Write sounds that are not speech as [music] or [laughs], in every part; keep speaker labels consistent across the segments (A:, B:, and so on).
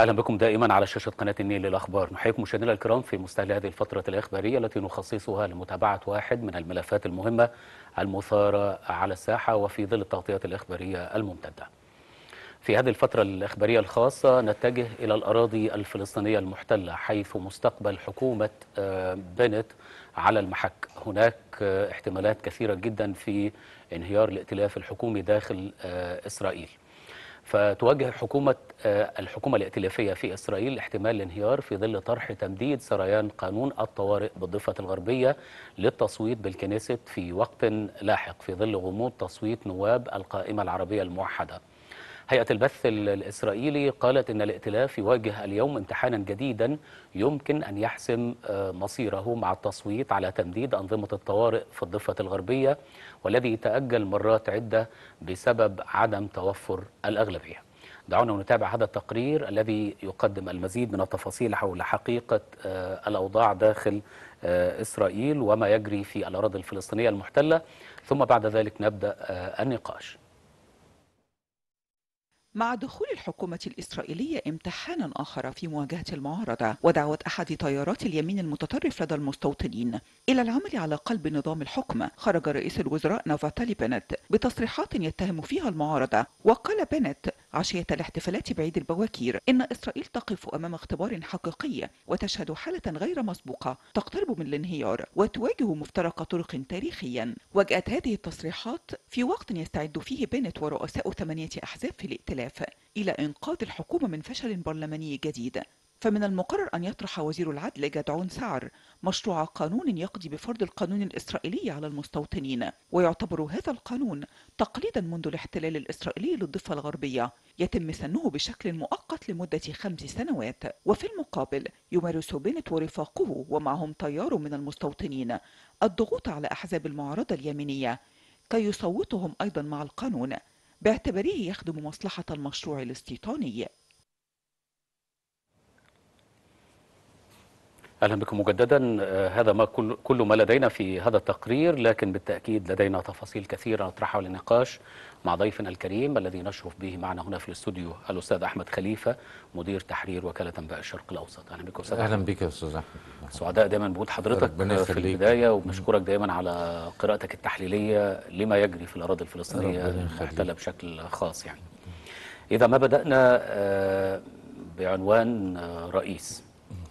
A: اهلا بكم دائما على شاشه قناه النيل للاخبار نحييكم مشاهدينا الكرام في مستهل هذه الفتره الاخباريه التي نخصصها لمتابعه واحد من الملفات المهمه المثاره على الساحه وفي ظل التغطيات الاخباريه الممتده في هذه الفترة الإخبارية الخاصة نتجه إلى الأراضي الفلسطينية المحتلة حيث مستقبل حكومة آه، بنت على المحك هناك آه، احتمالات كثيرة جدا في انهيار الائتلاف الحكومي داخل آه، إسرائيل فتواجه حكومة آه، الحكومة الائتلافية في إسرائيل احتمال الانهيار في ظل طرح تمديد سريان قانون الطوارئ بالضفة الغربية للتصويت بالكنيست في وقت لاحق في ظل غموض تصويت نواب القائمة العربية الموحدة هيئة البث الإسرائيلي قالت أن الائتلاف يواجه اليوم امتحانا جديدا يمكن أن يحسم آه، مصيره مع التصويت على تمديد أنظمة الطوارئ في الضفة الغربية والذي تأجل مرات عدة بسبب عدم توفر الأغلبية دعونا نتابع هذا التقرير الذي يقدم المزيد من التفاصيل حول حقيقة آه، الأوضاع داخل آه، إسرائيل وما يجري في الأراضي الفلسطينية المحتلة ثم بعد ذلك نبدأ النقاش
B: مع دخول الحكومة الإسرائيلية امتحانا آخر في مواجهة المعارضة ودعوة أحد تيارات اليمين المتطرف لدى المستوطنين إلى العمل على قلب نظام الحكم خرج رئيس الوزراء نافاتالي بنت بتصريحات يتهم فيها المعارضة وقال بنت عشية الاحتفالات بعيد البواكير إن إسرائيل تقف أمام اختبار حقيقي وتشهد حالة غير مسبوقة تقترب من الانهيار وتواجه مفترق طرق تاريخيا وجاءت هذه التصريحات في وقت يستعد فيه بنت ورؤساء ثمانية أحزاب في الائتلاف الائتلاف إلى إنقاذ الحكومة من فشل برلماني جديد فمن المقرر أن يطرح وزير العدل جدعون سعر مشروع قانون يقضي بفرض القانون الإسرائيلي على المستوطنين ويعتبر هذا القانون تقليدا منذ الاحتلال الإسرائيلي للضفة الغربية يتم سنه بشكل مؤقت لمدة خمس سنوات وفي المقابل يمارس بنت ورفاقه ومعهم تيار من المستوطنين الضغوط على أحزاب المعارضة اليمينية كي يصوتهم أيضا مع القانون باعتباره يخدم مصلحة المشروع الاستيطاني
A: اهلا بكم مجددا آه، هذا ما كل كل ما لدينا في هذا التقرير لكن بالتاكيد لدينا تفاصيل كثيره نطرحها للنقاش مع ضيفنا الكريم الذي نشرف به معنا هنا في الاستوديو الاستاذ احمد خليفه مدير تحرير وكاله انباء الشرق الاوسط اهلا بك استاذ اهلا بك استاذ احمد سعداء دايما بوجود حضرتك في البدايه وبنشكرك دايما على قراءتك التحليليه لما يجري في الاراضي الفلسطينيه المحتله بشكل خاص يعني. اذا ما بدانا آه، بعنوان آه، رئيس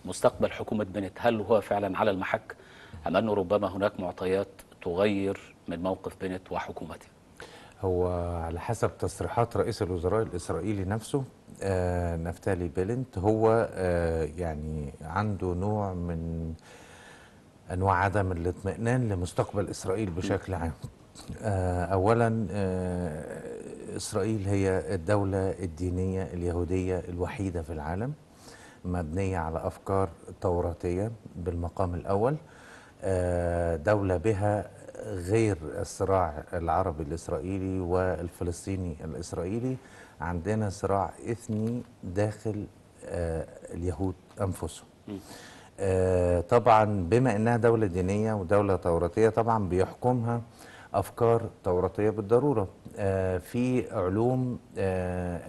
A: مستقبل حكومه بنت هل هو فعلا على المحك ام انه ربما هناك معطيات تغير من موقف بنت وحكومته؟
C: هو على حسب تصريحات رئيس الوزراء الاسرائيلي نفسه آه، نفتالي بيلنت هو آه، يعني عنده نوع من انواع عدم الاطمئنان لمستقبل اسرائيل بشكل عام آه، اولا اسرائيل هي الدوله الدينيه اليهوديه الوحيده في العالم مبنيه على افكار توراتيه بالمقام الاول دوله بها غير الصراع العربي الاسرائيلي والفلسطيني الاسرائيلي عندنا صراع إثني داخل آه، اليهود أنفسهم آه، طبعا بما أنها دولة دينية ودولة توراتية طبعا بيحكمها أفكار توراتية بالضرورة آه، في علوم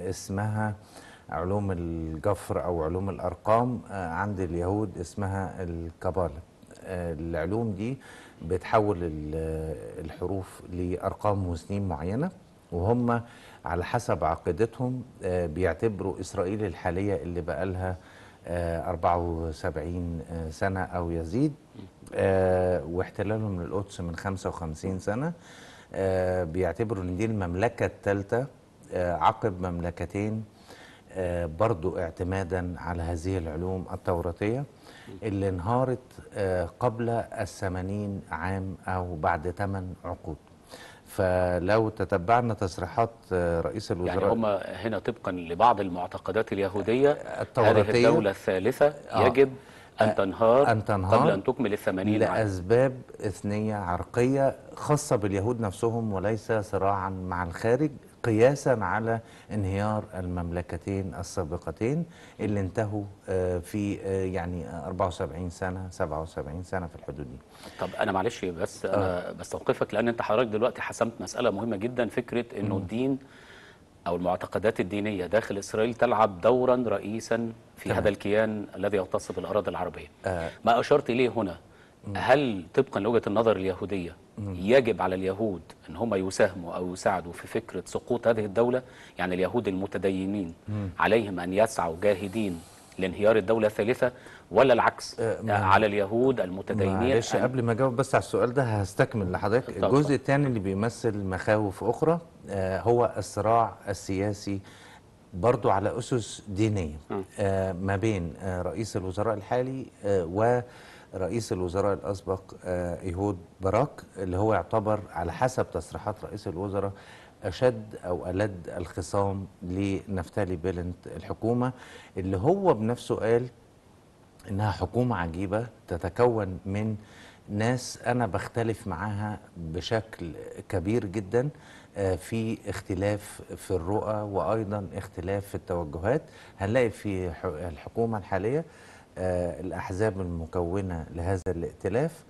C: اسمها علوم الجفر أو علوم الأرقام عند اليهود اسمها الكبالة العلوم دي بتحول الحروف لأرقام وسنين معينة وهم على حسب عقيدتهم آه، بيعتبروا إسرائيل الحالية اللي بقى لها 74 سنة أو يزيد آه، واحتلالهم للقدس من 55 سنة آه، بيعتبروا ان دي المملكة الثالثة عقب مملكتين برضو اعتمادا على هذه العلوم التوراتية اللي انهارت قبل الثمانين عام أو بعد ثمان عقود فلو تتبعنا تصريحات رئيس الوزراء يعني هم
A: هنا طبقا لبعض المعتقدات اليهودية هذه الدولة الثالثة آه. يجب أن آه. تنهار, أن تنهار قبل أن تكمل الثمانين
C: لأسباب عام. إثنية عرقية خاصة باليهود نفسهم وليس صراعا مع الخارج قياسا على انهيار المملكتين السابقتين اللي انتهوا آه، في آه، يعني 74 آه، سنة 77 سنة في الحدود دي طب أنا
A: معلش بس أنا بستوقفك لأن أنت حضرتك دلوقتي حسمت مسألة مهمة جدا فكرة أنه الدين أو المعتقدات الدينية داخل إسرائيل تلعب دورا رئيسا في تمام. هذا الكيان الذي يغتصب الأراضي العربية آه. ما أشرت إليه هنا هل طبقا لوجهة النظر اليهودية يجب على اليهود ان هم يساهموا او يساعدوا في فكره سقوط هذه الدوله يعني اليهود المتدينين عليهم ان يسعوا جاهدين لانهيار الدولة الثالثة ولا العكس أه على اليهود المتدينين معلش قبل
C: ما اجاوب بس على السؤال ده هستكمل لحضرتك الجزء الثاني اللي بيمثل مخاوف أخرى آه هو الصراع السياسي برضو على أسس دينية آه ما بين آه، رئيس الوزراء الحالي آه، و رئيس الوزراء الأسبق آه، إيهود باراك اللي هو يعتبر على حسب تصريحات رئيس الوزراء أشد أو ألد الخصام لنفتالي بيلنت الحكومة اللي هو بنفسه قال إنها حكومة عجيبة تتكون من ناس أنا بختلف معاها بشكل كبير جدا آه، في اختلاف في الرؤى وأيضا اختلاف في التوجهات هنلاقي في الحكومة الحالية آه، الأحزاب المكونة لهذا الائتلاف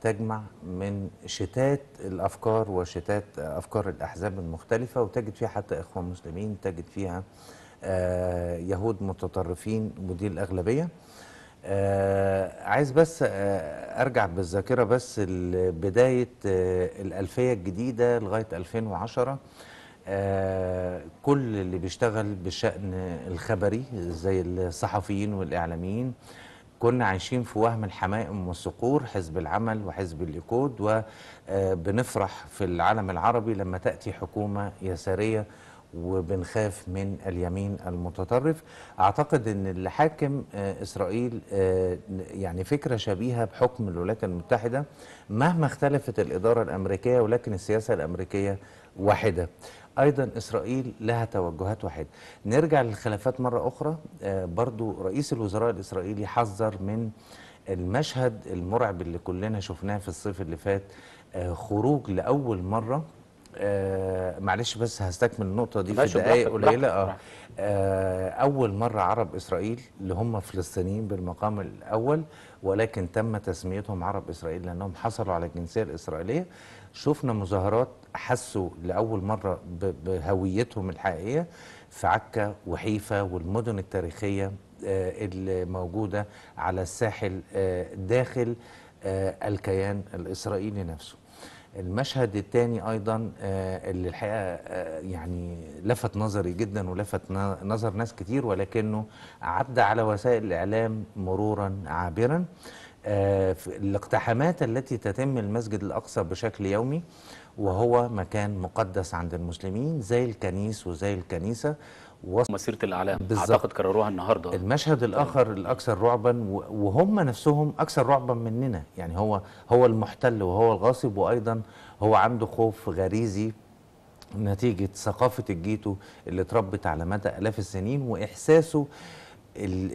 C: تجمع من شتات الأفكار وشتات أفكار الأحزاب المختلفة وتجد فيها حتى إخوة مسلمين تجد فيها آه، يهود متطرفين ودي الأغلبية آه، عايز بس أرجع بالذاكرة بس لبداية الألفية الجديدة لغاية 2010 آه، كل اللي بيشتغل بالشأن الخبري زي الصحفيين والإعلاميين كنا عايشين في وهم الحمائم والصقور حزب العمل وحزب الليكود وبنفرح آه، في العالم العربي لما تأتي حكومة يسارية وبنخاف من اليمين المتطرف اعتقد ان اللي حاكم آه، اسرائيل يعني فكره شبيهه بحكم الولايات المتحده مهما اختلفت الاداره الامريكيه ولكن السياسه الامريكيه واحده ايضا اسرائيل لها توجهات واحده نرجع للخلافات مره اخرى آه، برضو رئيس الوزراء الاسرائيلي حذر من المشهد المرعب اللي كلنا شفناه في الصيف اللي فات آه، خروج لاول مره آه، معلش بس هستكمل النقطة دي في دقايق قليلة آه أول مرة عرب إسرائيل اللي هم فلسطينيين بالمقام الأول ولكن تم تسميتهم عرب إسرائيل لأنهم حصلوا على الجنسية الإسرائيلية شفنا مظاهرات حسوا لأول مرة بهويتهم الحقيقية في عكا وحيفا والمدن التاريخية آه، اللي موجودة على الساحل آه، داخل آه، الكيان الإسرائيلي نفسه المشهد الثاني ايضا اللي الحقيقه يعني لفت نظري جدا ولفت نظر ناس كتير ولكنه عدى على وسائل الاعلام مرورا عابرا آه، الاقتحامات التي تتم المسجد الأقصى بشكل يومي وهو مكان مقدس عند المسلمين زي الكنيس وزي الكنيسة مسيره الاعلام بالزبط. اعتقد كرروها النهارده المشهد الاخر الاكثر رعبا وهم نفسهم اكثر رعبا مننا يعني هو هو المحتل وهو الغاصب وايضا هو عنده خوف غريزي نتيجه ثقافه الجيتو اللي اتربت على مدى الاف السنين واحساسه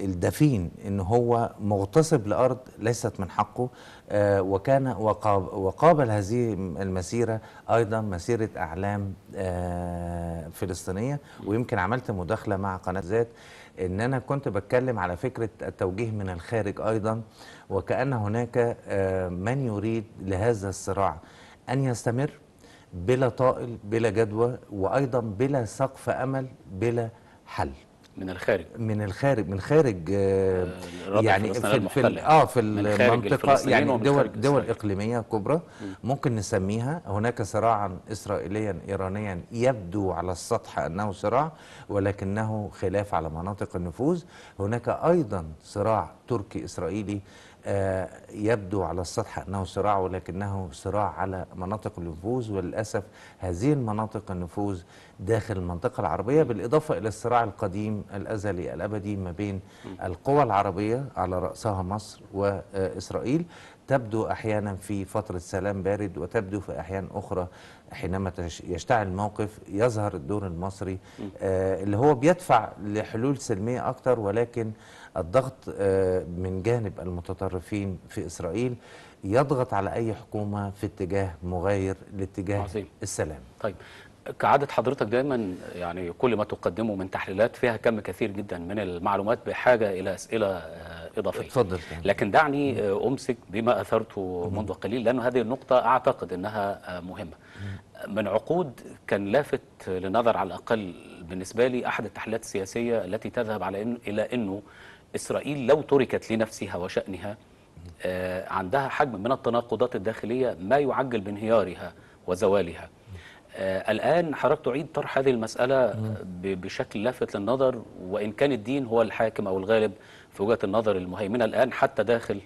C: الدفين ان هو مغتصب لارض ليست من حقه آه، وكان وقابل هذه المسيره ايضا مسيره اعلام آه، فلسطينيه ويمكن عملت مداخله مع قناه ذات ان انا كنت بتكلم على فكره التوجيه من الخارج ايضا وكان هناك آه، من يريد لهذا الصراع ان يستمر بلا طائل بلا جدوى وايضا بلا سقف امل بلا حل من الخارج من الخارج من خارج آه, آه، يعني في, في اه في المنطقه يعني دول دول اقليميه كبرى ممكن نسميها هناك صراعا اسرائيليا ايرانيا يبدو على السطح انه صراع ولكنه خلاف على مناطق النفوذ هناك ايضا صراع تركي اسرائيلي آه، يبدو على السطح أنه صراع ولكنه صراع على مناطق النفوذ وللأسف هذه المناطق النفوذ داخل المنطقة العربية بالإضافة إلى الصراع القديم الأزلي الأبدي ما بين القوى العربية على رأسها مصر وإسرائيل تبدو أحيانا في فترة سلام بارد وتبدو في أحيان أخرى حينما يشتعل الموقف يظهر الدور المصري آه، اللي هو بيدفع لحلول سلمية أكتر ولكن الضغط آه، من جانب المتطرفين في إسرائيل يضغط على أي حكومة في اتجاه مغاير لاتجاه عظيم. السلام
A: طيب كعادة حضرتك دايما يعني كل ما تقدمه من تحليلات فيها كم كثير جدا من المعلومات بحاجة إلى أسئلة إضافية اتفضل لكن دعني آه، أمسك بما أثرته منذ قليل لأن هذه النقطة أعتقد أنها آه، مهمة من عقود كان لافت للنظر على الأقل بالنسبة لي أحد التحليلات السياسية التي تذهب على إنه إلى أنه إسرائيل لو تركت لنفسها وشأنها آه، عندها حجم من التناقضات الداخلية ما يعجل بانهيارها وزوالها آه، الآن حضرتك تعيد طرح هذه المسألة آه، بشكل لافت للنظر وإن كان الدين هو الحاكم أو الغالب في وجهة النظر المهيمنة الآن حتى داخل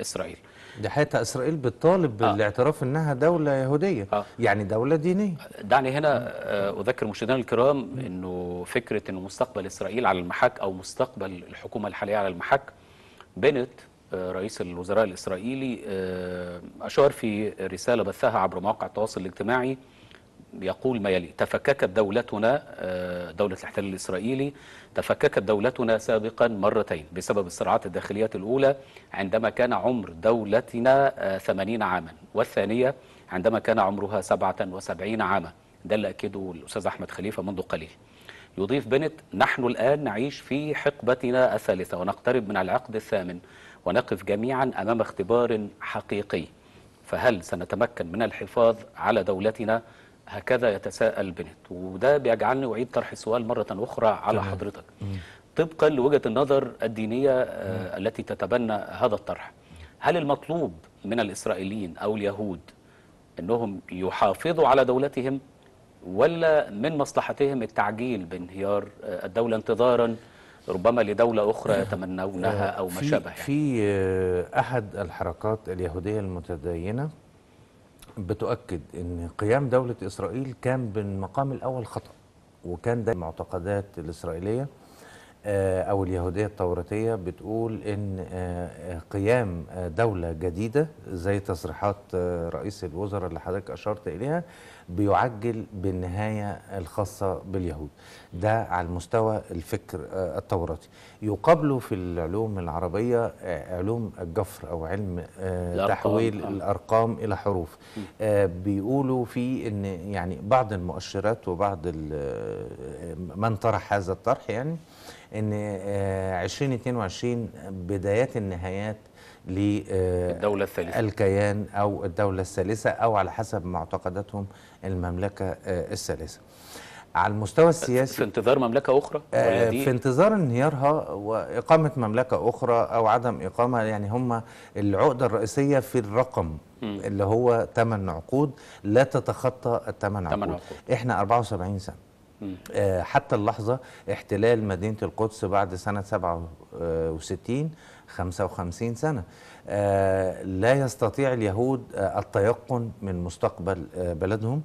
A: إسرائيل
C: ده حتى إسرائيل بتطالب آه. بالاعتراف أنها دولة يهودية آه. يعني دولة دينية
A: دعني هنا آه، أذكر مشاهدينا الكرام أنه فكرة أنه مستقبل إسرائيل على المحك أو مستقبل الحكومة الحالية على المحك بنت آه، رئيس الوزراء الإسرائيلي آه، أشار في رسالة بثها عبر مواقع التواصل الاجتماعي يقول ما يلي تفككت دولتنا آه، دولة الاحتلال الإسرائيلي تفككت دولتنا سابقا مرتين بسبب الصراعات الداخلية الأولى عندما كان عمر دولتنا 80 آه، عاما والثانية عندما كان عمرها 77 عاما ده اللي أكده الأستاذ أحمد خليفة منذ قليل يضيف بنت نحن الآن نعيش في حقبتنا الثالثة ونقترب من العقد الثامن ونقف جميعا أمام اختبار حقيقي فهل سنتمكن من الحفاظ على دولتنا؟ هكذا يتساءل بنت وده بيجعلني أعيد طرح السؤال مرة أخرى على تمام. حضرتك طبقا لوجهة النظر الدينية آه، التي تتبنى هذا الطرح هل المطلوب من الإسرائيليين أو اليهود أنهم يحافظوا على دولتهم ولا من مصلحتهم التعجيل بانهيار آه، الدولة انتظارا ربما لدولة أخرى آه، يتمنونها أو ما شابه يعني.
C: في أحد الحركات اليهودية المتدينة بتؤكد ان قيام دوله اسرائيل كان بالمقام الاول خطا وكان ده المعتقدات الاسرائيليه آه، أو اليهودية التوراتية بتقول إن آه، آه، قيام دولة جديدة زي تصريحات رئيس الوزراء اللي حضرتك أشرت إليها بيعجل بالنهاية الخاصة باليهود ده على المستوى الفكر التوراتي يقابله في العلوم العربية علوم الجفر أو علم تحويل الأرقام, إلى حروف بيقولوا فيه إن يعني بعض المؤشرات وبعض من طرح هذا الطرح يعني ان 2022 آه، بدايات النهايات للدولة آه، الثالثة الكيان أو الدولة الثالثة أو على حسب معتقداتهم المملكة آه، الثالثة على المستوى السياسي في انتظار مملكة أخرى؟ في انتظار انهيارها وإقامة مملكة أخرى أو عدم إقامة يعني هم العقدة الرئيسية في الرقم اللي هو 8 عقود لا تتخطى الثمان عقود. عقود احنا 74 سنة آه، حتى اللحظة احتلال مدينة القدس بعد سنة 67 55 سنة آه، لا يستطيع اليهود آه، التيقن من مستقبل بلدهم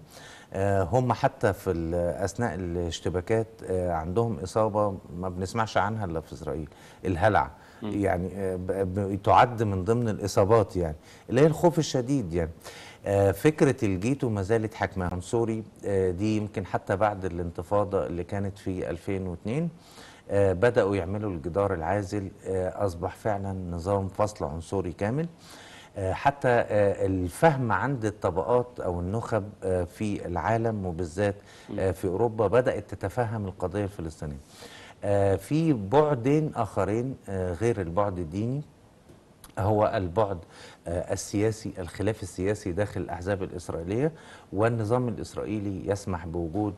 C: هم حتى في اثناء الاشتباكات عندهم اصابه ما بنسمعش عنها الا في اسرائيل الهلع يعني آه، تعد من ضمن الاصابات يعني اللي هي الخوف الشديد يعني آه، فكرة الجيتو ما زالت حاكمة عنصري آه، دي يمكن حتى بعد الانتفاضة اللي كانت في 2002 بدأوا يعملوا الجدار العازل أصبح فعلا نظام فصل عنصري كامل حتى الفهم عند الطبقات أو النخب في العالم وبالذات في أوروبا بدأت تتفهم القضية الفلسطينية آه، في بعدين آخرين آه، غير البعد الديني هو البعد آه، السياسي الخلاف السياسي داخل الأحزاب الإسرائيلية والنظام الإسرائيلي يسمح بوجود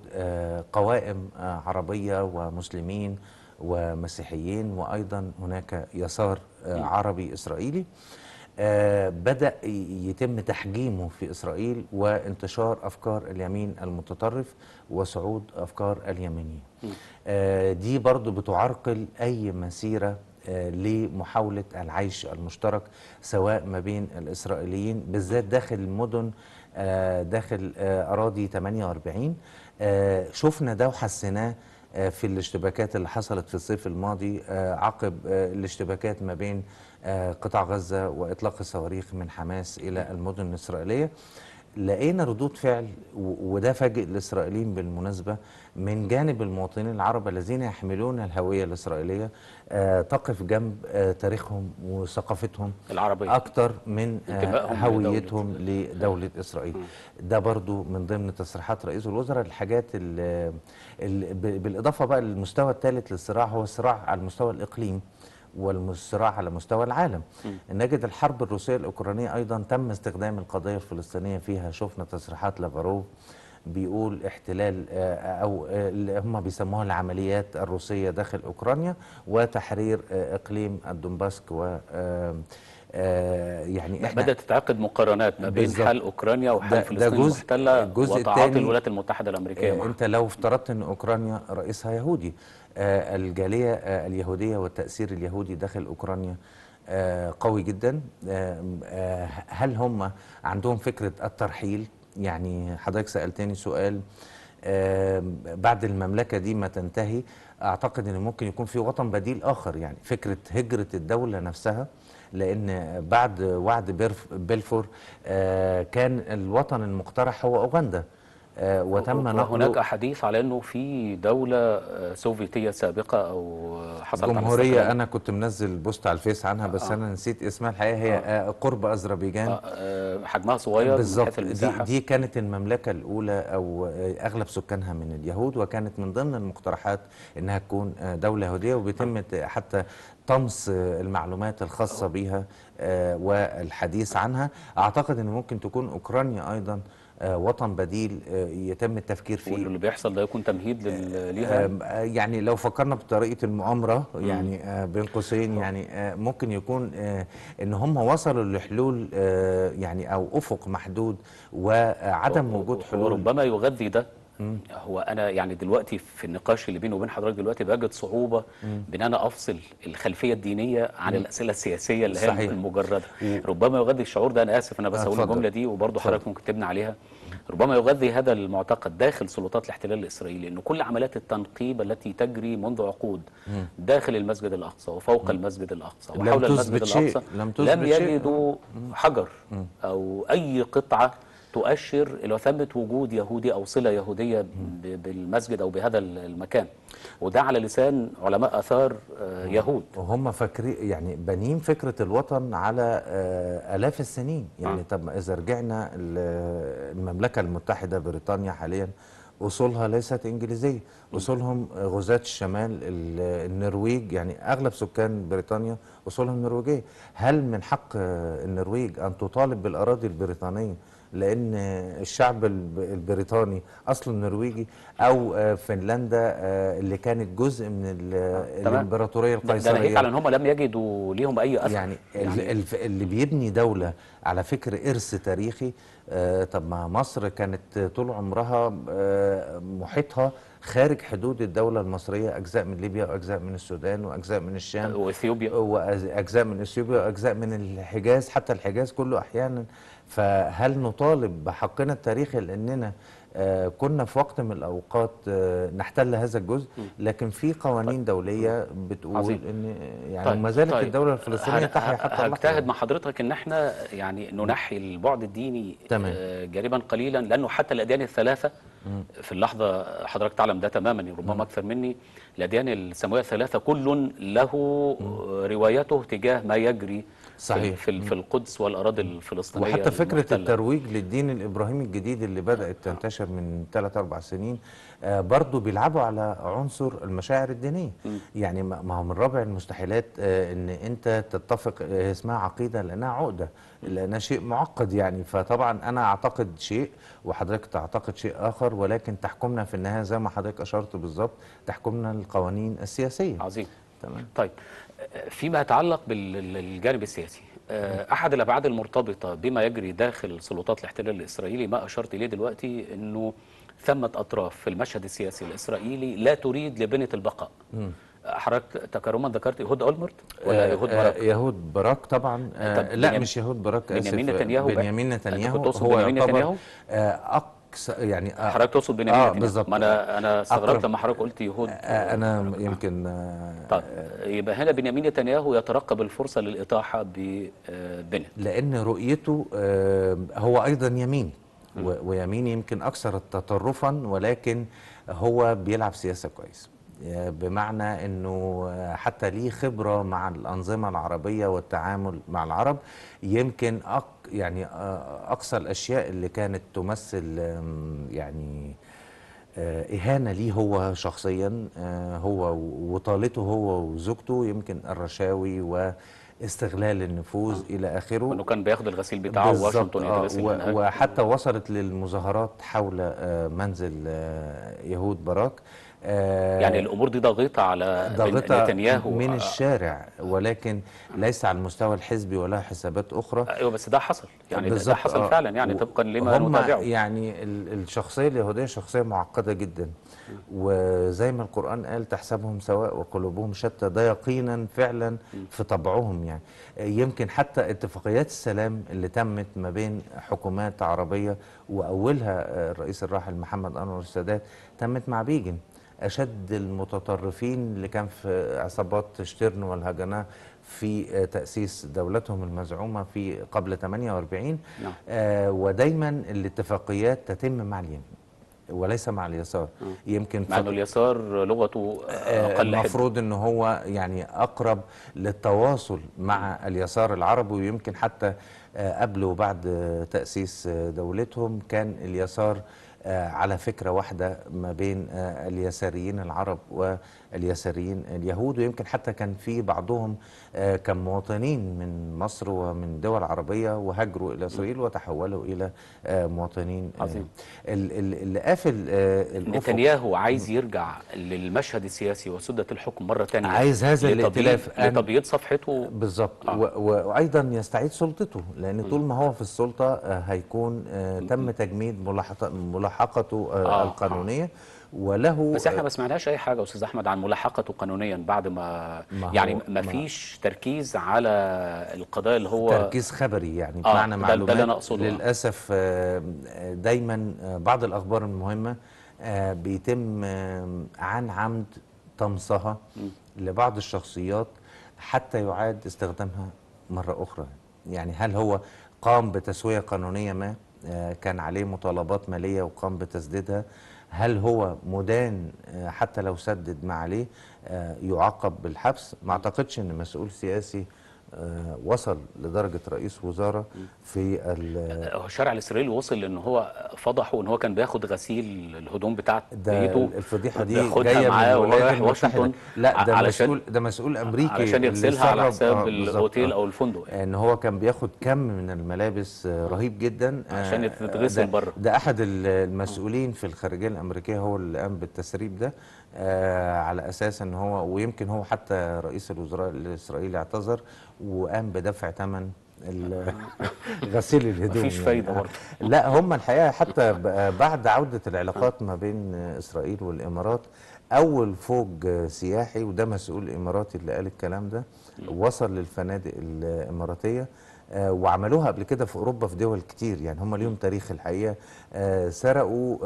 C: قوائم عربية ومسلمين ومسيحيين وأيضا هناك يسار عربي إسرائيلي بدأ يتم تحجيمه في إسرائيل وانتشار أفكار اليمين المتطرف وصعود أفكار اليمينيين آه، دي برضو بتعرقل أي مسيرة آه، لمحاولة العيش المشترك سواء ما بين الإسرائيليين بالذات داخل المدن آه، داخل أراضي 48 شفنا ده وحسناه في الاشتباكات اللي حصلت في الصيف الماضي عقب الاشتباكات ما بين قطاع غزة وإطلاق الصواريخ من حماس إلى المدن الإسرائيلية لقينا ردود فعل وده فاجئ الإسرائيليين بالمناسبة من جانب المواطنين العرب الذين يحملون الهوية الإسرائيلية آه، تقف جنب آه، تاريخهم وثقافتهم العربية اكثر من آه، هويتهم لدولة, لدولة إسرائيل ده برضو من ضمن تصريحات رئيس الوزراء الحاجات اللي بالإضافة بقى للمستوى الثالث للصراع هو الصراع على المستوى الإقليمي والصراع على مستوى العالم نجد الحرب الروسية الأوكرانية أيضا تم استخدام القضية الفلسطينية فيها شفنا تصريحات لافاروف بيقول احتلال آه، او آه، هم بيسموها العمليات الروسيه داخل اوكرانيا وتحرير آه، اقليم الدنباسك و آه، يعني احنا بدات تتعقد مقارنات ما بين حال اوكرانيا وحال فلسطين المحتله وتعاطي الولايات المتحده الامريكيه آه انت لو افترضت ان اوكرانيا رئيسها يهودي آه الجاليه آه اليهوديه والتاثير اليهودي داخل اوكرانيا آه قوي جدا آه آه هل هم عندهم فكره الترحيل يعني حضرتك سالتني سؤال آه بعد المملكه دي ما تنتهي اعتقد ان ممكن يكون في وطن بديل اخر يعني فكره هجره الدوله نفسها لأن بعد وعد بلفور آه، كان الوطن المقترح هو أوغندا آه، وتم نقل هناك
A: احاديث على انه في دوله آه، سوفيتيه سابقه او حصلت جمهوريه
C: انا كنت منزل بوست على الفيس عنها بس آه. انا نسيت اسمها الحقيقه هي آه. قرب اذربيجان آه. حجمها صغير بالظبط دي, دي كانت المملكه الاولى او اغلب سكانها من اليهود وكانت من ضمن المقترحات انها تكون دوله يهوديه وبيتم حتى طمس آه، المعلومات الخاصة بها آه، والحديث عنها أعتقد أن ممكن تكون أوكرانيا أيضا آه، وطن بديل يتم التفكير فيه واللي
A: بيحصل ده يكون تمهيد
C: ليها يعني لو فكرنا بطريقه المؤامره يعني بين قوسين يعني ممكن يكون ان هم وصلوا لحلول يعني او افق محدود وعدم وجود حلول ربما يغذي ده هو انا يعني دلوقتي
A: في النقاش اللي بيني وبين حضرتك دلوقتي بجد صعوبه بان انا افصل الخلفيه الدينيه عن الاسئله السياسيه اللي هي المجرده ربما يغذي الشعور ده انا اسف انا بس اقول الجمله دي وبرضه حضرتك ممكن تبني عليها ربما يغذي هذا المعتقد داخل سلطات الاحتلال الاسرائيلي انه كل عمليات التنقيب التي تجري منذ عقود داخل المسجد الاقصى وفوق المسجد الاقصى وحول المسجد الاقصى لم, لم يجدوا حجر او اي قطعه تؤشر إلى ثبت وجود يهودي أو صلة يهودية بالمسجد أو بهذا المكان وده على لسان علماء أثار آه، يهود
C: وهم فاكرين يعني بانيين فكرة الوطن على آه، آلاف السنين يعني آه. طب إذا رجعنا المملكة المتحدة بريطانيا حالياً اصولها ليست انجليزيه اصولهم غزاة الشمال النرويج يعني اغلب سكان بريطانيا اصولهم نرويجيه هل من حق النرويج ان تطالب بالاراضي البريطانيه لان الشعب البريطاني اصله النرويجي او آه، فنلندا آه، اللي كانت جزء من الامبراطوريه القيصريه ده على ان هم لم يجدوا ليهم اي اثر يعني, يعني اللي بيبني دوله على فكر ارث تاريخي آه، طب ما مصر كانت طول عمرها محيطها خارج حدود الدولة المصرية أجزاء من ليبيا وأجزاء من السودان وأجزاء من الشام وإثيوبيا وأجزاء من إثيوبيا وأجزاء من الحجاز حتى الحجاز كله أحيانا فهل نطالب بحقنا التاريخي لاننا آه، كنا في وقت من الاوقات آه، نحتل هذا الجزء لكن في قوانين طيب. دوليه بتقول عظيم. ان يعني طيب. ما زالت طيب. الدوله الفلسطينيه تحيا
A: حتى اجتهد مع حضرتك ان احنا يعني ننحي البعد الديني تمام. آه، جانبا قليلا لانه حتى الاديان الثلاثه في اللحظه حضرتك تعلم ده تماما يعني ربما اكثر مني الاديان السماويه الثلاثه كل له روايته تجاه ما يجري صحيح. في, في القدس والأراضي الفلسطينية وحتى فكرة المحتلة. الترويج
C: للدين الإبراهيمي الجديد اللي بدأت تنتشر من 3-4 سنين آه، برضه بيلعبوا على عنصر المشاعر الدينية م. يعني ما هو من رابع المستحيلات آه، أن أنت تتفق آه، اسمها عقيدة لأنها عقدة لأنها شيء معقد يعني فطبعا أنا أعتقد شيء وحضرتك تعتقد شيء آخر ولكن تحكمنا في النهاية زي ما حضرتك أشرت بالظبط تحكمنا القوانين السياسية عظيم تمام طيب فيما يتعلق
A: بالجانب السياسي آه، احد الابعاد المرتبطه بما يجري داخل سلطات الاحتلال الاسرائيلي ما اشرت اليه دلوقتي انه ثمه اطراف في المشهد السياسي الاسرائيلي لا تريد لبنه البقاء آه، حضرتك تكرما ذكرت يهود اولمرت آه، ولا يهود براك؟
C: يهود براك طبعا لا مش يهود براك اسف بنيامين نتنياهو بنيامين نتنياهو هو بنيامين نتنياهو؟ يعني آه، حضرتك تقصد بنيامين اه يعني. بالظبط ما انا انا استغربت لما
A: حضرتك قلت يهود آه,
C: آه، انا يمكن آه طيب
A: يبقى هنا بنيامين نتنياهو يترقب الفرصه للاطاحه ببنت آه،
C: لان رؤيته آه هو ايضا يمين ويمين يمكن اكثر تطرفا ولكن هو بيلعب سياسه كويس بمعنى انه حتى ليه خبره مع الانظمه العربيه والتعامل مع العرب يمكن أق يعني اقصى الاشياء اللي كانت تمثل يعني إهانة ليه هو شخصيا هو وطالته هو وزوجته يمكن الرشاوي و استغلال النفوذ آه. الى اخره انه
A: كان بياخد الغسيل بتاعه واشنطن آه و...
C: وحتى وصلت للمظاهرات حول منزل يهود باراك آه، يعني
A: الامور دي ضاغطه على ضاغطه نتنياهو من آه.
C: الشارع ولكن ليس على المستوى الحزبي ولا حسابات اخرى ايوه بس ده حصل يعني ده حصل آه. فعلا يعني
A: طبقا لما نتابعه
C: يعني الشخصيه اليهوديه شخصيه معقده جدا وزي ما القران قال تحسبهم سواء وقلوبهم شتى ده يقينا فعلا في طبعهم يعني يمكن حتى اتفاقيات السلام اللي تمت ما بين حكومات عربيه واولها الرئيس الراحل محمد انور السادات تمت مع بيجن اشد المتطرفين اللي كان في عصابات شترن والهجنه في تأسيس دولتهم المزعومة في قبل 48 نعم. آه ودايما الاتفاقيات تتم مع اليمين وليس مع اليسار مم. نعم. يمكن مع انه
A: اليسار لغته آه، اقل المفروض
C: ان هو يعني اقرب للتواصل مع اليسار العربي ويمكن حتى آه، قبل وبعد تاسيس دولتهم كان اليسار آه، على فكرة واحدة ما بين آه، اليساريين العرب واليساريين اليهود ويمكن حتى كان في بعضهم آه، كمواطنين من مصر ومن دول عربية وهاجروا إلى إسرائيل وتحولوا إلى مواطنين عظيم اللي قافل نتنياهو عايز يرجع
A: للمشهد السياسي وسدة الحكم مرة ثانية عايز هذا الائتلاف لتبييض صفحته
C: بالظبط آه. وأيضا يستعيد سلطته لأن طول ما هو في السلطة هيكون تم تجميد ملاحظة ملاحقته آه, آه، القانونيه آه. وله بس احنا آه، ما
A: سمعناش اي حاجه استاذ احمد عن ملاحقته قانونيا بعد ما, ما يعني ما فيش تركيز على القضايا اللي هو تركيز
C: خبري يعني آه بمعنى معلومات ده اللي أنا أقصده للاسف آه، دايما بعض الاخبار المهمه بيتم عن عمد طمسها لبعض الشخصيات حتى يعاد استخدامها مره اخرى يعني هل هو قام بتسويه قانونيه ما آه، كان عليه مطالبات مالية وقام بتسديدها هل هو مدان آه، حتى لو سدد ما عليه آه، يعاقب بالحبس ما اعتقدش ان مسؤول سياسي آه، وصل لدرجه رئيس وزاره في آه، هو
A: الشارع الاسرائيلي وصل لان هو فضحه ان هو كان بياخد غسيل الهدوم بتاعت بيته الفضيحه دي جايه معاه ورايح واشنطن لا ده مسؤول
C: ده مسؤول امريكي علشان يغسلها على حساب آه، الاوتيل او الفندق يعني. ان هو كان بياخد كم من الملابس رهيب جدا عشان تتغسل بره ده احد المسؤولين في الخارجيه الامريكيه هو اللي قام بالتسريب ده على اساس ان هو ويمكن هو حتى رئيس الوزراء الاسرائيلي اعتذر وقام بدفع ثمن [laughs] غسيل الهدوم مفيش يعني. فايده برضه يعني. لا هم الحقيقه حتى بعد عوده العلاقات ما بين اسرائيل والامارات اول فوج سياحي وده مسؤول اماراتي اللي قال الكلام ده وصل للفنادق الاماراتيه آه، وعملوها قبل كده في اوروبا في دول كتير يعني هم ليهم تاريخ الحقيقه آه، سرقوا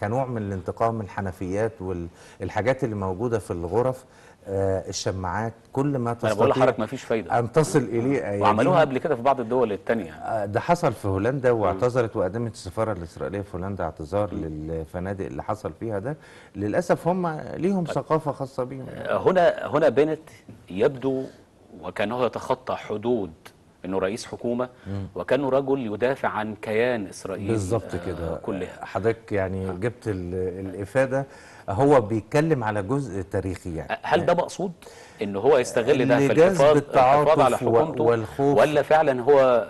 C: كنوع من الانتقام الحنفيات والحاجات اللي موجوده في الغرف آه، الشماعات كل ما تستطيع انا بقول لحضرتك مفيش فايده ان تصل اليه وعملوها قبل
A: كده في بعض الدول الثانيه
C: آه، ده حصل في هولندا واعتذرت وقدمت السفاره الاسرائيليه في هولندا اعتذار للفنادق اللي حصل فيها ده للاسف هم ليهم طيب. ثقافه خاصه بيهم آه،
A: هنا هنا بنت يبدو وكانه يتخطى حدود انه رئيس حكومه وكانه رجل يدافع عن كيان
C: اسرائيل بالظبط كده كلها حضرتك يعني جبت الافاده هو بيتكلم على جزء تاريخي يعني هل ده يعني مقصود ان هو يستغل ده في الحفاظ,
A: على حكومته والخوف ولا فعلا هو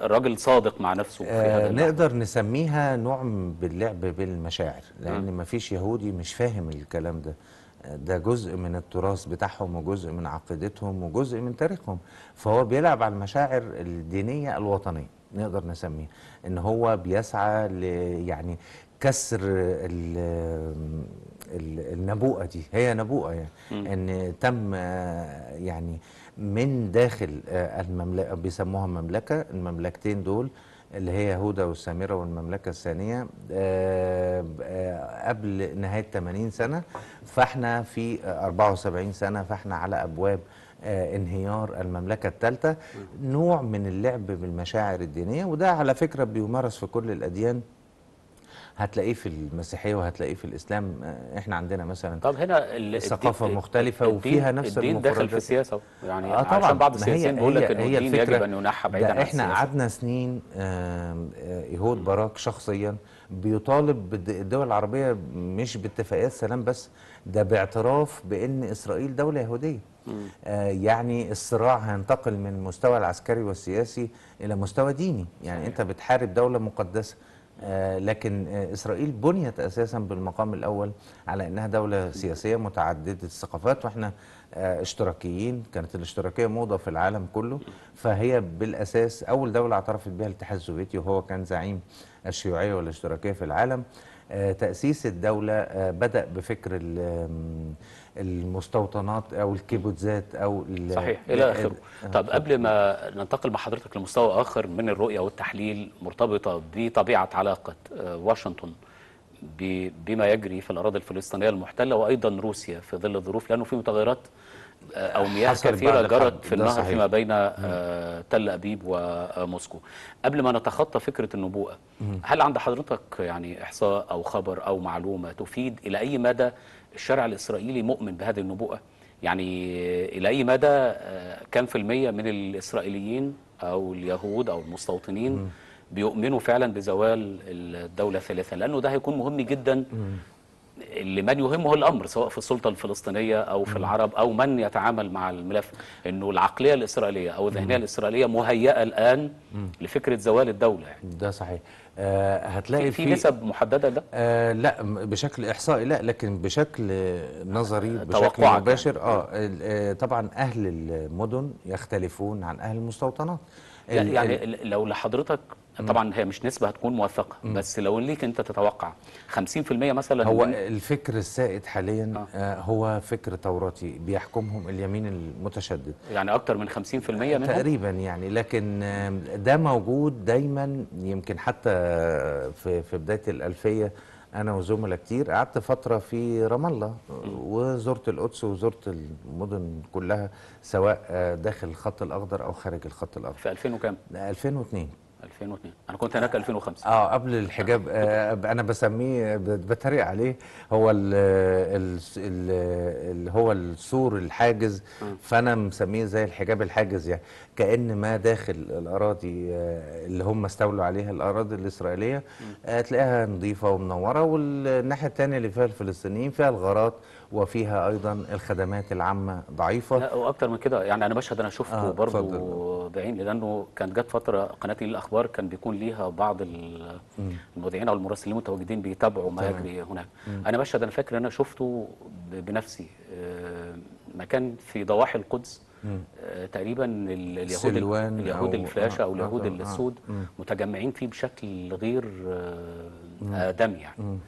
A: راجل صادق مع نفسه في هذا آه، نقدر
C: نسميها نوع باللعب بالمشاعر لان ما فيش يهودي مش فاهم الكلام ده ده جزء من التراث بتاعهم وجزء من عقيدتهم وجزء من تاريخهم فهو بيلعب على المشاعر الدينية الوطنية نقدر نسميها ان هو بيسعى ل يعني كسر النبوءه دي هي نبوءه يعني ان تم يعني من داخل آه، المملكه بيسموها مملكه المملكتين دول اللي هي هدى والسامره والمملكه الثانيه آه، آه، قبل نهايه 80 سنه فاحنا في 74 سنه فاحنا على ابواب انهيار المملكة الثالثة نوع من اللعب بالمشاعر الدينية وده على فكرة بيمارس في كل الأديان هتلاقيه في المسيحيه وهتلاقيه في الاسلام آه، احنا عندنا مثلا طب هنا الثقافه مختلفه الدين وفيها نفس الدين داخل في السياسه يعني آه طبعا عشان بعض السياسيين بيقول لك ان الدين يجب ان ينحى بعيدا عن احنا قعدنا سنين ايهود آه، باراك شخصيا بيطالب الدول العربيه مش باتفاقيات سلام بس ده باعتراف بان اسرائيل دوله يهوديه آه يعني الصراع هينتقل من مستوى العسكري والسياسي الى مستوى ديني يعني انت بتحارب دوله مقدسه آه، لكن آه، اسرائيل بنيت اساسا بالمقام الاول على انها دوله سياسيه متعدده الثقافات واحنا آه، اشتراكيين كانت الاشتراكيه موضه في العالم كله فهي بالاساس اول دوله اعترفت بها الاتحاد السوفيتي وهو كان زعيم الشيوعيه والاشتراكيه في العالم تاسيس الدوله بدا بفكر المستوطنات او الكيبوتزات او صحيح الى اخره
A: طب قبل ما ننتقل مع حضرتك لمستوى اخر من الرؤيه والتحليل مرتبطه بطبيعه علاقه آه، واشنطن بما يجري في الاراضي الفلسطينيه المحتله وايضا روسيا في ظل الظروف لانه في متغيرات آه، او مياه كثيره جرت في النهر فيما بين آه، تل ابيب وموسكو قبل ما نتخطى فكره النبوءه هل عند حضرتك يعني احصاء او خبر او معلومه تفيد الى اي مدى الشارع الإسرائيلي مؤمن بهذه النبوءة يعني إلى أي مدى آه، كم في المية من الإسرائيليين أو اليهود أو المستوطنين بيؤمنوا فعلا بزوال الدولة الثالثة لأنه ده هيكون مهم جدا لمن يهمه الامر سواء في السلطه الفلسطينيه او في العرب او من يتعامل مع الملف انه العقليه الاسرائيليه او الذهنيه الاسرائيليه مهيئه الان لفكره زوال الدوله يعني. ده صحيح
C: آه، هتلاقي في, في نسب محدده ده؟ آه لا بشكل احصائي لا لكن بشكل نظري آه، بشكل يعني. مباشر آه،, اه طبعا اهل المدن يختلفون عن اهل المستوطنات يعني
A: لو لحضرتك طبعا
C: هي مش نسبه هتكون
A: موثقه بس لو ليك انت تتوقع 50% مثلا هو
C: الفكر السائد حاليا آه. آه، هو فكر توراتي بيحكمهم اليمين المتشدد يعني اكتر من 50%
A: منهم آه، تقريبا
C: يعني لكن آه، ده موجود دايما يمكن حتى في في بدايه الالفيه انا وزملاء كتير قعدت فتره في رام الله وزرت القدس وزرت المدن كلها سواء داخل الخط الاخضر او خارج الخط الاخضر في 2000 وكام 2002 2002
A: انا كنت هناك 2005 اه
C: قبل الحجاب آه انا بسميه بتريق عليه هو اللي هو السور الحاجز فانا مسميه زي الحجاب الحاجز يعني كان ما داخل الاراضي آه، اللي هم استولوا عليها الاراضي الاسرائيليه آه، تلاقيها نظيفه ومنوره والناحيه الثانيه اللي فيها الفلسطينيين فيها الغارات وفيها ايضا الخدمات العامه ضعيفه لا
A: واكثر من كده يعني انا مشهد انا شفته آه برضه بعين لانه كانت جت فتره قناه الاخبار كان بيكون ليها بعض المذيعين او المراسلين المتواجدين بيتابعوا ما يجري هناك انا مشهد انا فاكر انا شفته بنفسي آه، مكان في ضواحي القدس آه تقريبا اليهود اليهود الفلاشه آه، او اليهود آه، السود متجمعين فيه بشكل غير ادمي يعني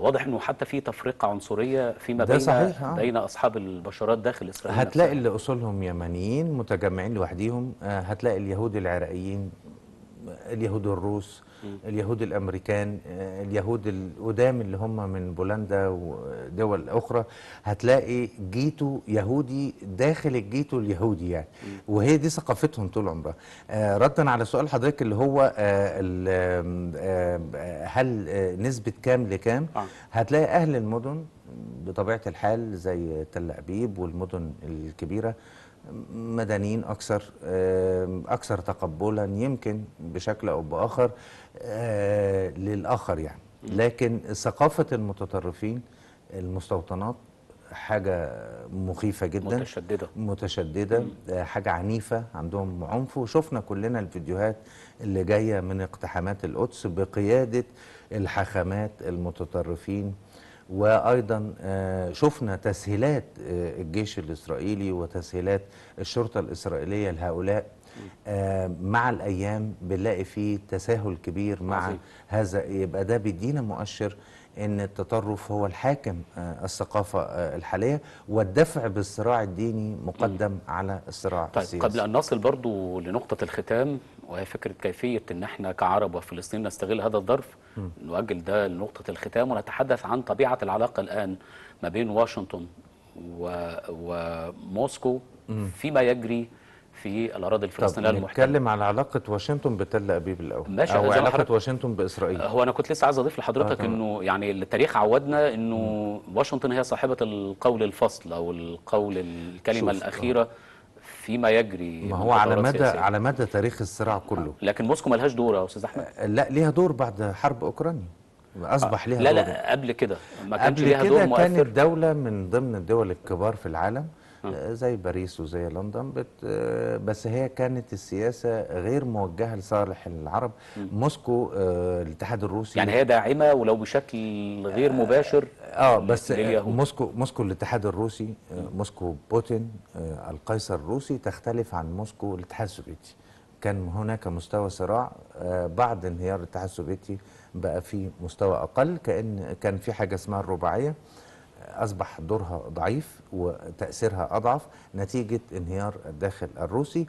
A: واضح انه حتى في تفرقه عنصريه فيما بين صحيح. آه. بين اصحاب البشرات داخل اسرائيل هتلاقي
C: نفسها. اللي اصولهم يمنيين متجمعين لوحديهم آه، هتلاقي اليهود العراقيين اليهود الروس اليهود الامريكان آه، اليهود القدام اللي هم من بولندا ودول اخرى هتلاقي جيتو يهودي داخل الجيتو اليهودي يعني وهي دي ثقافتهم طول عمرها آه، ردا على سؤال حضرتك اللي هو آه، هل نسبه كام لكام هتلاقي اهل المدن بطبيعه الحال زي تل ابيب والمدن الكبيره مدنيين اكثر اكثر تقبلا يمكن بشكل او باخر آه، للاخر يعني لكن ثقافه المتطرفين المستوطنات حاجة مخيفة جدا متشددة متشددة آه، حاجة عنيفة عندهم عنف وشفنا كلنا الفيديوهات اللي جاية من اقتحامات القدس بقيادة الحاخامات المتطرفين وايضا آه، شفنا تسهيلات آه، الجيش الاسرائيلي وتسهيلات الشرطه الاسرائيليه لهؤلاء آه، مع الايام بنلاقي في تساهل كبير مع هذا يبقى ده بيدينا مؤشر ان التطرف هو الحاكم الثقافه الحاليه والدفع بالصراع الديني مقدم على الصراع طيب السياسي. قبل ان
A: نصل برضو لنقطه الختام وهي فكره كيفيه ان احنا كعرب وفلسطين نستغل هذا الظرف نؤجل ده لنقطه الختام ونتحدث عن طبيعه العلاقه الان ما بين واشنطن و... وموسكو فيما يجري في
C: الاراضي الفلسطينيه المحتله نتكلم عن علاقه واشنطن بتل ابيب الاول ماشي او علاقه واشنطن باسرائيل هو
A: انا كنت لسه عايز اضيف لحضرتك آه. انه يعني التاريخ عودنا انه واشنطن هي صاحبه القول الفصل او القول الكلمه الاخيره آه. فيما يجري ما هو على مدى سياسية.
C: على مدى تاريخ الصراع آه، كله لكن موسكو مالهاش دور يا استاذ احمد آه، لا ليها دور بعد حرب اوكرانيا اصبح آه، ليها لا دور لا لا قبل كده ما كانش ليها دور مؤثر كانت دوله من ضمن الدول الكبار في العالم آه. آه، زي باريس وزي لندن بت آه، بس هي كانت السياسه غير موجهه لصالح العرب موسكو الاتحاد الروسي يعني هي
A: داعمه ولو بشكل غير مباشر اه بس لليهود.
C: موسكو موسكو الاتحاد الروسي موسكو بوتين القيصر الروسي تختلف عن موسكو الاتحاد السوفيتي كان هناك مستوى صراع بعد انهيار الاتحاد السوفيتي بقى في مستوى اقل كان كان في حاجه اسمها الرباعيه أصبح دورها ضعيف وتأثيرها أضعف نتيجة انهيار الداخل الروسي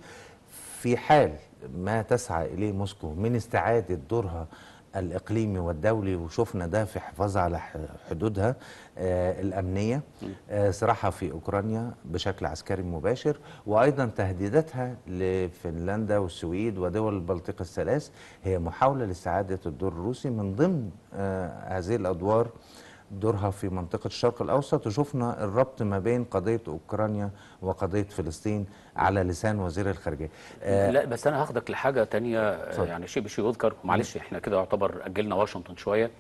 C: في حال ما تسعى إليه موسكو من استعادة دورها الإقليمي والدولي وشفنا ده في حفاظها على حدودها آه، الأمنية آه، صراحة في أوكرانيا بشكل عسكري مباشر وأيضا تهديداتها لفنلندا والسويد ودول البلطيق الثلاث هي محاولة لاستعادة الدور الروسي من ضمن آه، هذه الأدوار دورها في منطقة الشرق الأوسط وشفنا الربط ما بين قضية أوكرانيا وقضية فلسطين على لسان وزير الخارجية آه لا
A: بس أنا هاخدك لحاجة تانية صح. آه، يعني شيء بشيء يذكر معلش احنا كده يعتبر أجلنا واشنطن شوية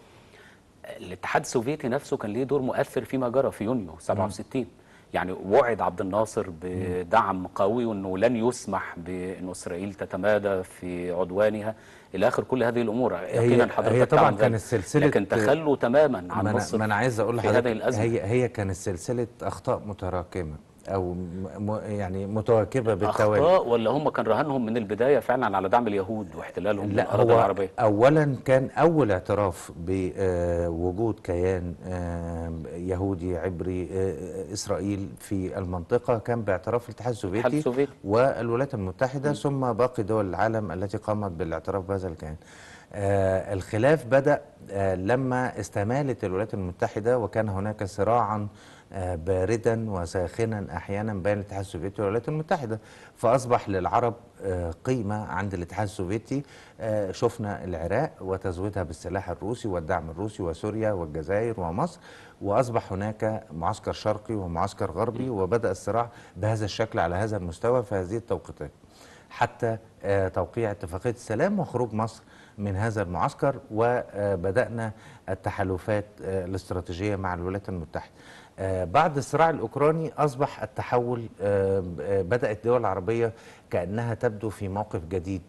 A: الاتحاد السوفيتي نفسه كان ليه دور مؤثر فيما جرى في يونيو 67 يعني وعد عبد الناصر بدعم قوي وانه لن يسمح بانه اسرائيل تتمادى في عدوانها الى اخر كل هذه الامور يقينا حضرتك هي طبعا كان السلسله لكن تخلوا تماما عن مصر ما انا عايز اقول لحضرتك هي هي
C: كانت سلسله اخطاء متراكمه او يعني متواكبه بالتوالي اخطاء
A: ولا هم كان رهانهم من البدايه فعلا على دعم اليهود واحتلالهم لا الارض العربيه
C: اولا كان اول اعتراف بوجود آه، كيان آه، يهودي عبري آه، اسرائيل في المنطقه كان باعتراف الاتحاد السوفيتي والولايات المتحده م. ثم باقي دول العالم التي قامت بالاعتراف بهذا الكيان آه الخلاف بدأ آه لما استمالت الولايات المتحدة وكان هناك صراعا آه، باردا وساخنا احيانا بين الاتحاد السوفيتي والولايات المتحده فاصبح للعرب آه، قيمه عند الاتحاد السوفيتي آه، شفنا العراق وتزويدها بالسلاح الروسي والدعم الروسي وسوريا والجزائر ومصر واصبح هناك معسكر شرقي ومعسكر غربي وبدا الصراع بهذا الشكل على هذا المستوى في هذه التوقيتات حتى توقيع اتفاقيه السلام وخروج مصر من هذا المعسكر وبدانا التحالفات الاستراتيجيه مع الولايات المتحده آه، بعد الصراع الأوكراني أصبح التحول آه، آه، بدأت الدول العربية كأنها تبدو في موقف جديد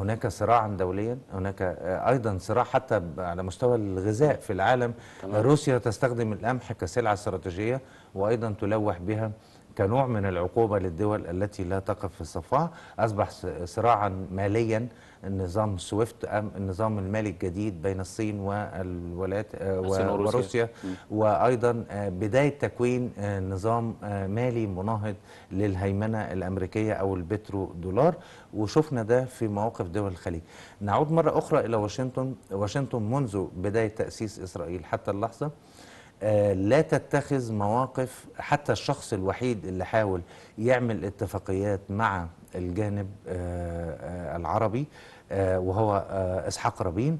C: هناك صراعا دوليا هناك ايضا صراع حتى على مستوى الغذاء في العالم تمام. روسيا تستخدم القمح كسلعه استراتيجيه وايضا تلوح بها كنوع من العقوبه للدول التي لا تقف في الصفاء اصبح صراعا ماليا النظام سويفت أم النظام المالي الجديد بين الصين والولايات آه، وروسيا وأيضا آه، بداية تكوين آه، نظام مالي مناهض للهيمنة الأمريكية أو البترو دولار وشفنا ده في مواقف دول الخليج نعود مرة أخرى إلى واشنطن واشنطن منذ بداية تأسيس إسرائيل حتى اللحظة آه، لا تتخذ مواقف حتى الشخص الوحيد اللي حاول يعمل اتفاقيات مع الجانب آه، آه، العربي وهو اسحاق رابين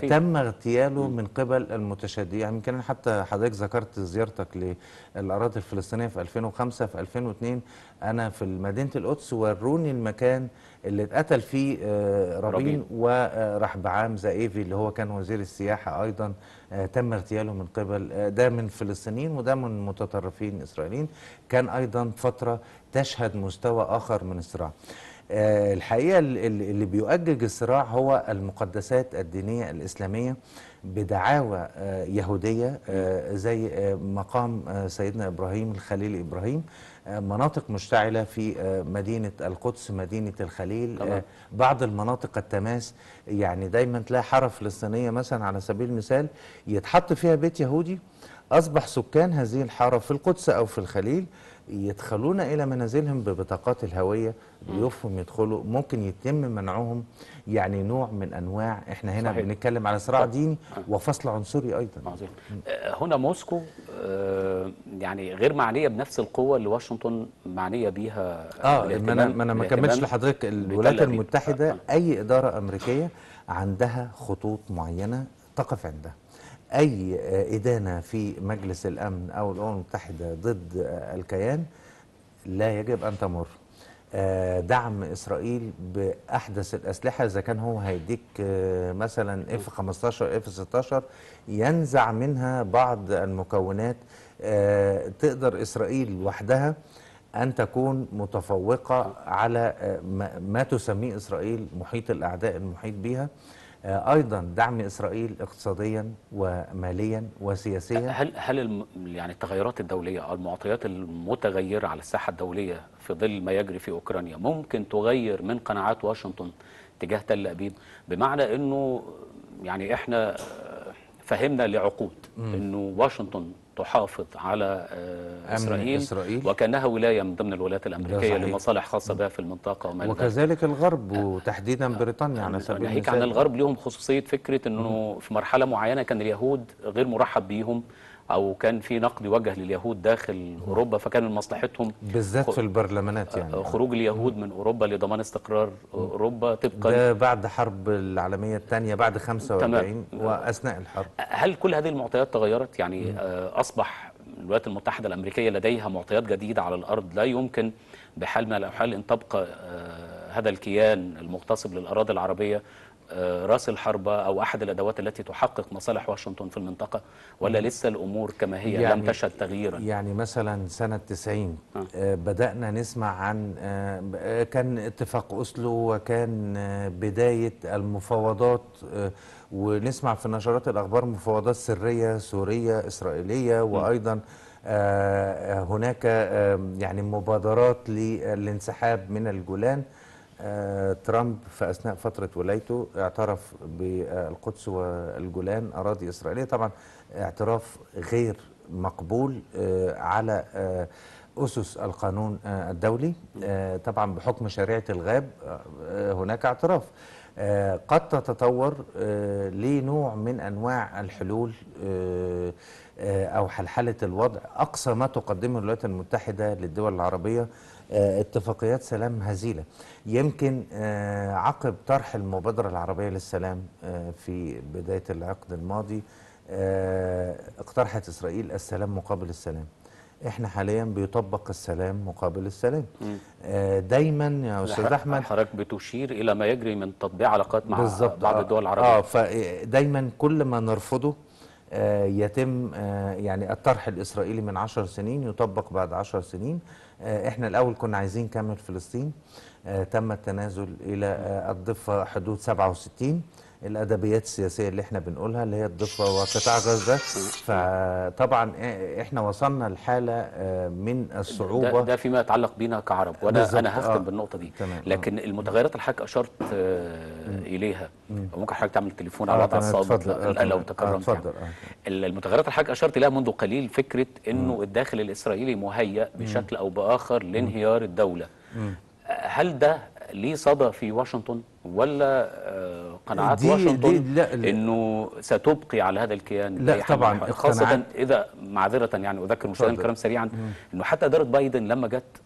C: تم اغتياله من قبل المتشددين يعني كان حتى حضرتك ذكرت زيارتك للاراضي الفلسطينيه في 2005 في 2002 انا في مدينه القدس وروني المكان اللي اتقتل فيه آه، رابين وراح آه، بعام زائفي اللي هو كان وزير السياحة أيضا آه، تم اغتياله من قبل ده من فلسطينيين وده من متطرفين إسرائيليين كان أيضا فترة تشهد مستوى آخر من الصراع الحقيقة اللي بيؤجج الصراع هو المقدسات الدينية الإسلامية بدعاوى يهودية زي مقام سيدنا إبراهيم الخليل إبراهيم مناطق مشتعلة في آه، مدينة القدس مدينة الخليل طبعا. آه، بعض المناطق التماس يعني دايما تلاقي حارة فلسطينية مثلا على سبيل المثال يتحط فيها بيت يهودي أصبح سكان هذه الحارة في القدس أو في الخليل يدخلون إلى منازلهم ببطاقات الهوية ضيوفهم يدخلوا ممكن يتم منعهم يعني نوع من أنواع إحنا هنا صحيح. بنتكلم على صراع ديني آه. وفصل عنصري أيضا عظيم.
A: آه، هنا موسكو آه، يعني غير معنية بنفس القوة اللي واشنطن معنية بيها آه ما أنا ما كملتش
C: لحضرتك الولايات المتحدة أي إدارة أمريكية عندها خطوط معينة تقف عندها أي إدانة في مجلس الأمن أو الأمم المتحدة ضد الكيان لا يجب أن تمر آه، دعم إسرائيل بأحدث الأسلحة إذا كان هو هيديك آه، مثلا اف 15 اف 16 ينزع منها بعض المكونات آه، تقدر إسرائيل وحدها أن تكون متفوقة على ما تسميه إسرائيل محيط الأعداء المحيط بها آه، ايضا دعم اسرائيل اقتصاديا وماليا وسياسيا أه، هل هل يعني التغيرات الدوليه
A: او المعطيات المتغيره على الساحه الدوليه في ظل ما يجري في اوكرانيا ممكن تغير من قناعات واشنطن تجاه تل ابيب بمعنى انه يعني احنا آه، فهمنا لعقود انه واشنطن تحافظ على آه، إسرائيل, إسرائيل وكأنها ولاية من ضمن الولايات الأمريكية لمصالح خاصة بها في المنطقة وما وكذلك
C: الغرب وتحديدا بريطانيا على سبيل المثال عن الغرب
A: لهم خصوصية فكرة أنه في مرحلة معينة كان اليهود غير مرحب بيهم او كان في نقد يوجه لليهود داخل اوروبا فكان مصلحتهم بالذات في البرلمانات يعني آه، خروج اليهود من اوروبا لضمان استقرار اوروبا طبقا ده بعد حرب العالميه الثانيه بعد 45
C: واثناء الحرب
A: هل كل هذه المعطيات تغيرت يعني آه، اصبح الولايات المتحده الامريكيه لديها معطيات جديده على الارض لا يمكن بحال من الاحوال ان تبقى آه، هذا الكيان المغتصب للاراضي العربيه آه، راس الحربة أو أحد الأدوات التي تحقق مصالح واشنطن في المنطقة ولا لسه الأمور كما هي يعني لم تشهد تغييرا
C: يعني مثلا سنة 90 آه. آه، بدأنا نسمع عن كان اتفاق أسلو وكان بداية المفاوضات ونسمع في نشرات الأخبار مفاوضات سرية سورية إسرائيلية وأيضا هناك يعني مبادرات للانسحاب من الجولان آه، ترامب في أثناء فترة ولايته اعترف بالقدس والجولان أراضي إسرائيلية طبعا اعتراف غير مقبول آه، على آه، أسس القانون الدولي طبعا بحكم شريعة الغاب هناك اعتراف قد تتطور لنوع من أنواع الحلول أو حلحلة الوضع أقصى ما تقدمه الولايات المتحدة للدول العربية آه، اتفاقيات سلام هزيلة يمكن آه، عقب طرح المبادرة العربية للسلام آه، في بداية العقد الماضي اقترحت إسرائيل السلام مقابل السلام احنا حاليا بيطبق السلام مقابل السلام دايما يا استاذ احمد حضرتك
A: بتشير الى ما يجري من تطبيع علاقات مع بعض الدول العربيه اه
C: فدايما كل ما نرفضه يتم يعني الطرح الاسرائيلي من 10 سنين يطبق بعد 10 سنين آه، احنا الاول كنا عايزين نكمل فلسطين آه، تم التنازل الى آه، الضفه حدود 67 الادبيات السياسيه اللي احنا بنقولها اللي هي الضفه وقطاع غزه فطبعا احنا وصلنا لحاله آه، من الصعوبه ده, ده
A: فيما يتعلق بينا كعرب وانا انا هختم آه. بالنقطه دي تمام. لكن آه. المتغيرات اللي حضرتك اشرت آه اليها وممكن حضرتك تعمل تليفون آه، على وضع الصامت آه، لو تكرمت يعني. المتغيرات اللي حضرتك اشرت اليها منذ قليل فكره انه الداخل الاسرائيلي مهيأ بشكل او باخر لانهيار الدوله هل ده ليه صدى في واشنطن؟ ولا آه، قناعات دي واشنطن دي لا انه ستبقي على هذا الكيان لا طبعا خاصه اذا معذره يعني اذكر مشاهدينا الكرام سريعا انه حتى اداره بايدن لما جت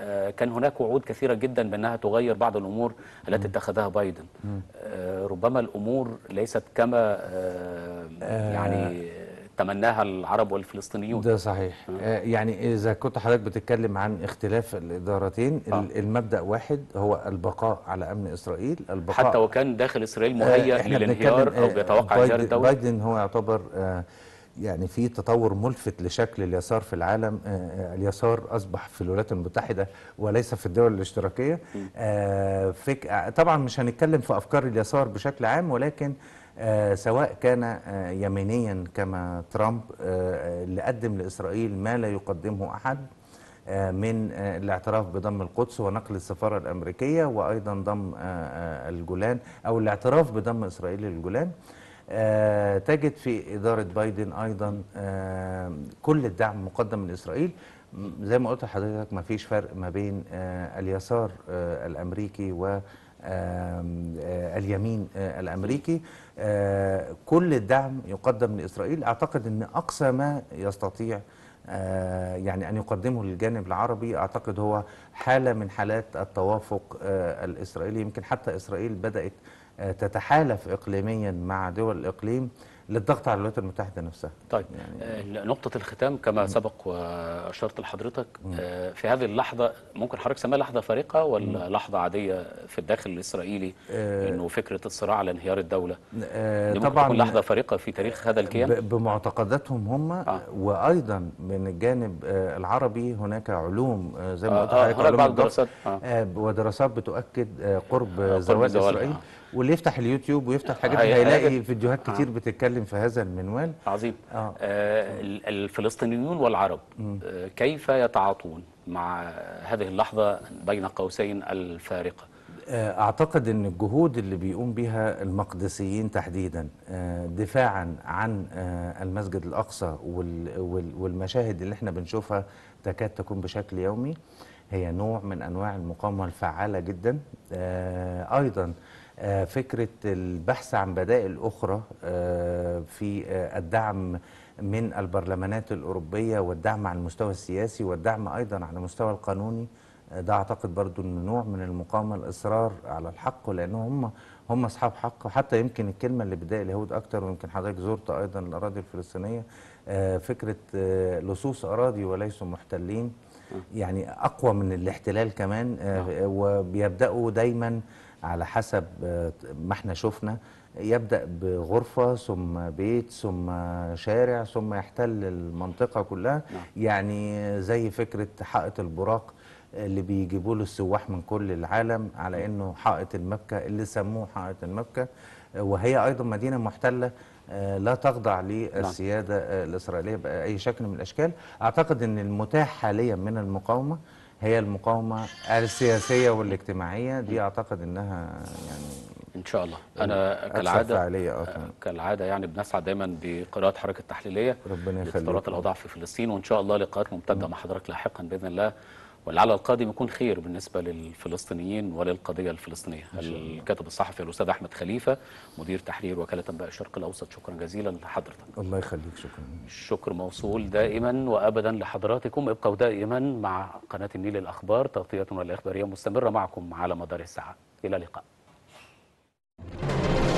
A: آه، كان هناك وعود كثيره جدا بانها تغير بعض الامور التي اتخذها بايدن آه، ربما الامور ليست كما
C: يعني
A: تمناها العرب والفلسطينيون ده صحيح
C: آه. آه يعني إذا كنت حضرتك بتتكلم عن اختلاف الإدارتين آه. المبدأ واحد هو البقاء على أمن إسرائيل البقاء حتى
A: وكان داخل إسرائيل آه، مهيأ آه للانهيار أو بيتوقع انهيار الدولة
C: بايدن هو يعتبر آه يعني في تطور ملفت لشكل اليسار في العالم آه, آه، اليسار أصبح في الولايات المتحدة وليس في الدول الاشتراكية آه فك... طبعا مش هنتكلم في أفكار اليسار بشكل عام ولكن آه، سواء كان آه، يمينيا كما ترامب اللي آه، قدم لإسرائيل ما لا يقدمه أحد من الاعتراف بضم القدس ونقل السفارة الأمريكية وأيضا ضم الجولان أو الاعتراف بضم إسرائيل للجولان تجد في إدارة بايدن أيضا كل الدعم مقدم لإسرائيل زي ما قلت لحضرتك ما فيش فرق ما بين اليسار الأمريكي و آه، اليمين آه، الامريكي آه، كل الدعم يقدم لاسرائيل اعتقد ان اقصى ما يستطيع يعني أن يقدمه للجانب العربي أعتقد هو حالة من حالات التوافق الإسرائيلي يمكن حتى إسرائيل بدأت تتحالف إقليميا مع دول الإقليم للضغط على الولايات المتحده نفسها. طيب يعني
A: آه، نقطه الختام كما سبق واشرت لحضرتك آه، في هذه اللحظه ممكن حضرتك سماها لحظه فارقه ولا لحظه عاديه في الداخل الاسرائيلي آه، انه فكره الصراع على انهيار الدوله
C: أه طبعا تكون لحظه
A: فارقه في تاريخ هذا الكيان
C: بمعتقداتهم هم آه. وايضا من الجانب العربي هناك علوم زي ما قلت آه حضرتك آه. ودراسات بتؤكد قرب زواج اسرائيل آه. واللي يفتح اليوتيوب ويفتح حاجات هيلاقي فيديوهات آه. كتير آه. بتتكلم في هذا المنوال
A: عظيم آه. آه الفلسطينيون والعرب آه كيف يتعاطون مع هذه اللحظة بين قوسين الفارقة
C: آه، أعتقد أن الجهود اللي بيقوم بها المقدسيين تحديدا آه، دفاعا عن المسجد الأقصى والمشاهد اللي احنا بنشوفها تكاد تكون بشكل يومي هي نوع من أنواع المقاومة الفعالة جدا أيضا آه، فكرة البحث عن بدائل أخرى آه، في آه، الدعم من البرلمانات الأوروبية والدعم على المستوى السياسي والدعم أيضا على المستوى القانوني ده أعتقد برضو أنه نوع من المقاومة الإصرار على الحق لانه هم هم أصحاب حق وحتى يمكن الكلمة اللي بداية اليهود أكتر ويمكن حضرتك زرت أيضا الأراضي الفلسطينية فكرة لصوص أراضي وليسوا محتلين يعني أقوى من الاحتلال كمان نعم. وبيبدأوا دايما على حسب آه، ما احنا شفنا يبدأ بغرفة ثم بيت ثم شارع ثم يحتل المنطقة كلها نعم. يعني زي فكرة حائط البراق اللي بيجيبوا له السواح من كل العالم على نعم. انه حائط المبكى اللي سموه حائط المبكى آه، وهي ايضا مدينه محتله آه، لا تخضع نعم. للسياده الاسرائيليه باي شكل من الاشكال اعتقد ان المتاح حاليا من المقاومه هي المقاومة السياسية والاجتماعية دي أعتقد أنها يعني ان شاء الله انا كالعاده أصلاً. أه، أه، كالعاده يعني
A: بنسعى دايما بقراءه حركه تحليليه ربنا يخليك الاوضاع في فلسطين وان شاء الله لقاءات ممتده مع حضرتك لاحقا باذن الله ولعل القادم يكون خير بالنسبه للفلسطينيين وللقضيه الفلسطينيه الكاتب الصحفي الاستاذ احمد خليفه مدير تحرير وكاله انباء الشرق الاوسط شكرا جزيلا لحضرتك الله يخليك شكرا الشكر موصول دائما وابدا لحضراتكم ابقوا دائما مع قناه النيل الاخبار تغطيتنا الاخباريه مستمره معكم على مدار الساعه الى اللقاء